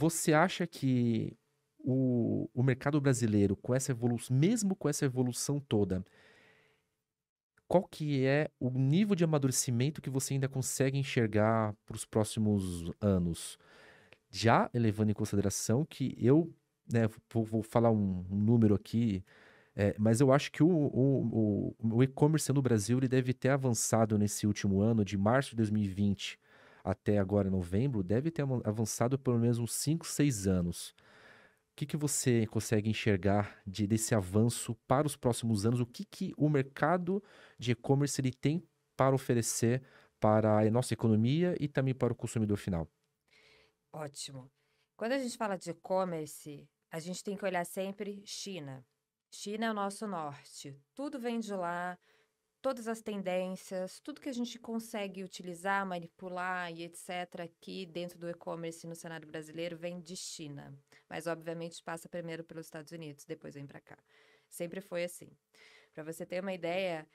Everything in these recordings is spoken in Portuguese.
Você acha que o, o mercado brasileiro, com essa evolução, mesmo com essa evolução toda, qual que é o nível de amadurecimento que você ainda consegue enxergar para os próximos anos? Já levando em consideração que eu, né, vou, vou falar um, um, número aqui, é, mas eu acho que o, o, o, o e-commerce no Brasil ele deve ter avançado nesse último ano, de março de 2020 até agora novembro deve ter avançado pelo menos uns 5, 6 anos. O que, que você consegue enxergar de, desse avanço para os próximos anos? O que, que o mercado de e-commerce ele tem para oferecer para a nossa economia e também para o consumidor final? Ótimo. Quando a gente fala de e-commerce, a gente tem que olhar sempre China. China é o nosso norte. Tudo vem de lá, todas as tendências, tudo que a gente consegue utilizar, manipular e etc. aqui dentro do e-commerce no cenário brasileiro vem de China, mas obviamente passa primeiro pelos Estados Unidos, depois vem para cá. Sempre foi assim. Para você ter uma ideia,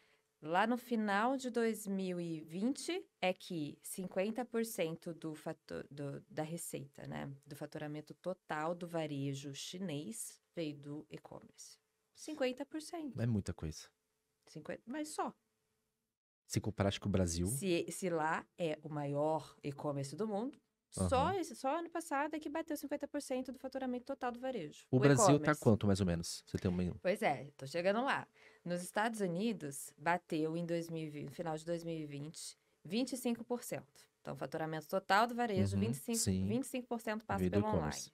lá no final de 2020 é que 50% do, fator, do da receita, né, do faturamento total do varejo chinês veio do e-commerce. 50%. É muita coisa. 50, mas só. Se comparar com o Brasil. Se, se lá é o maior e-commerce do mundo, uhum. só, esse, só ano passado é que bateu 50% do faturamento total do varejo. O, o Brasil tá quanto, mais ou menos? Você tem uma... Pois é, tô chegando lá. Nos Estados Unidos, bateu em 2020, no final de 2020, 25%. Então, faturamento total do varejo, uhum, 25%, sim. 25 passa Vida pelo online.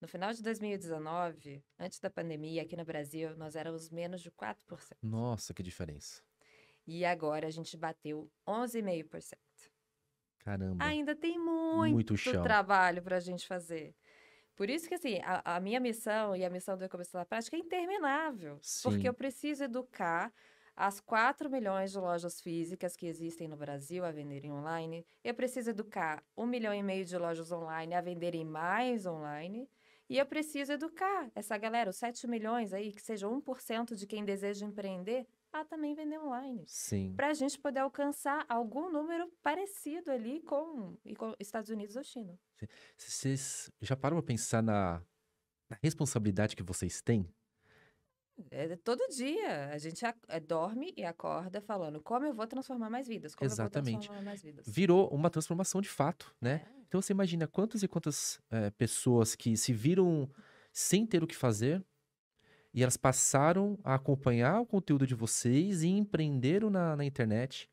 No final de 2019, antes da pandemia, aqui no Brasil, nós éramos menos de 4%. Nossa, que diferença. E agora a gente bateu 11,5%. Caramba. Ainda tem muito, muito trabalho para a gente fazer. Por isso que, assim, a, a, minha missão e a missão do e-commerce da Prática é interminável. Sim. Porque eu preciso educar as 4 milhões de lojas físicas que existem no Brasil a venderem online. Eu preciso educar 1 milhão e meio de lojas online a venderem mais online. E eu preciso educar essa galera, os 7 milhões aí, que seja 1% de quem deseja empreender, a também vender online. Sim. Para a gente poder alcançar algum número parecido ali com, com Estados Unidos ou China. Vocês já param para pensar na, na, responsabilidade que vocês têm? É, é todo dia a gente a, é, dorme e acorda falando como eu vou transformar mais vidas, como Exatamente. eu vou transformar mais vidas. Virou uma transformação de fato, né? É então você imagina quantas e quantas é, pessoas que se viram sem ter o que fazer e elas passaram a acompanhar o conteúdo de vocês e empreenderam na, na internet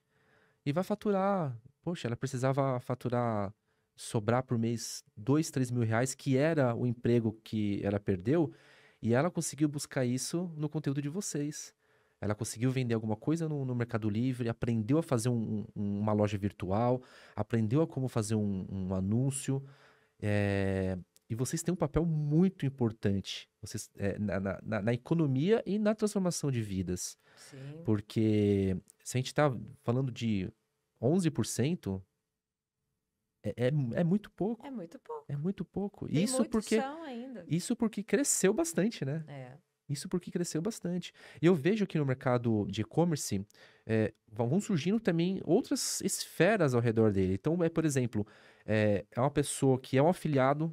e vai faturar. Poxa, ela precisava faturar, sobrar por mês dois, três mil reais, que era o emprego que ela perdeu, e ela conseguiu buscar isso no conteúdo de vocês ela conseguiu vender alguma coisa no, no Mercado Livre, aprendeu a fazer um, um, uma loja virtual, aprendeu a como fazer um, um anúncio. É, e vocês têm um papel muito importante vocês, é, na, na, na, economia e na transformação de vidas. Sim. Porque se a gente está falando de 11%, é, é, é, muito pouco. É muito pouco. É muito pouco. Tem isso porque ainda. Isso porque cresceu bastante, né? É. Isso porque cresceu bastante. E eu vejo que no mercado de e-commerce é, vão surgindo também outras esferas ao redor dele. Então, é, por exemplo, é, é uma pessoa que é um afiliado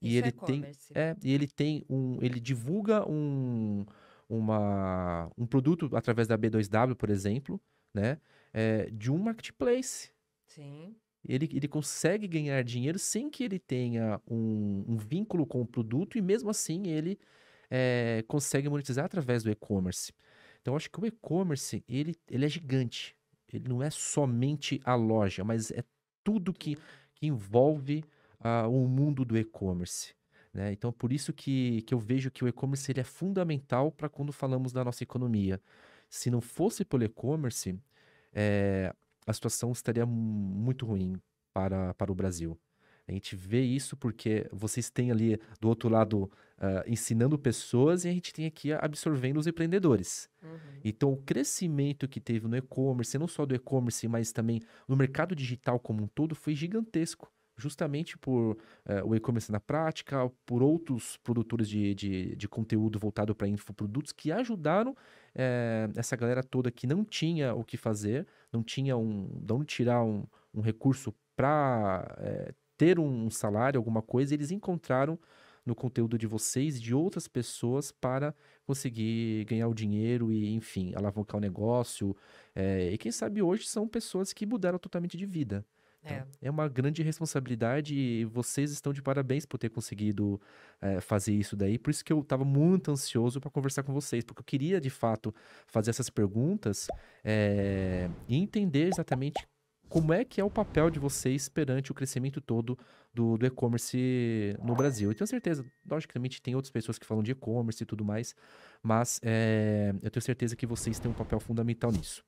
Isso e é ele, é tem, é, e ele tem um. Ele divulga um, uma, um produto através da B2W, por exemplo, né? Eh, de um marketplace. Sim. Ele, ele, consegue ganhar dinheiro sem que ele tenha um, um vínculo com o produto e mesmo assim ele é, consegue monetizar através do e-commerce. Então, eu acho que o e-commerce, ele, ele é gigante. Ele não é somente a loja, mas é tudo que, que envolve uh, o mundo do e-commerce. Né? Então, por isso que, que eu vejo que o e-commerce ele é fundamental para quando falamos da nossa economia. Se não fosse pelo e-commerce, é, a situação estaria muito ruim para, para o Brasil. A gente vê isso porque vocês têm ali do outro lado uh, ensinando pessoas e a gente tem aqui absorvendo os empreendedores. Uhum. Então, o crescimento que teve no e-commerce, não só do e-commerce, mas também no mercado digital como um todo, foi gigantesco justamente por uh, o e-commerce na prática, por outros produtores de, de, de conteúdo voltado para infoprodutos que ajudaram eh, essa galera toda que não tinha o que fazer, não tinha um, de onde tirar um, um recurso para eh, ter um salário, alguma coisa, eles encontraram no conteúdo de vocês, de outras pessoas, para conseguir ganhar o dinheiro e, enfim, alavancar o negócio. É, e quem sabe hoje são pessoas que mudaram totalmente de vida. É. Então, é uma grande responsabilidade e vocês estão de parabéns por ter conseguido é, fazer isso daí. Por isso que eu estava muito ansioso para conversar com vocês, porque eu queria de fato fazer essas perguntas eh, e entender exatamente como é que é o papel de vocês perante o crescimento todo do, do e-commerce no Brasil. Eu tenho certeza, logicamente tem outras pessoas que falam de e-commerce e tudo mais, mas é, eu tenho certeza que vocês têm um papel fundamental nisso.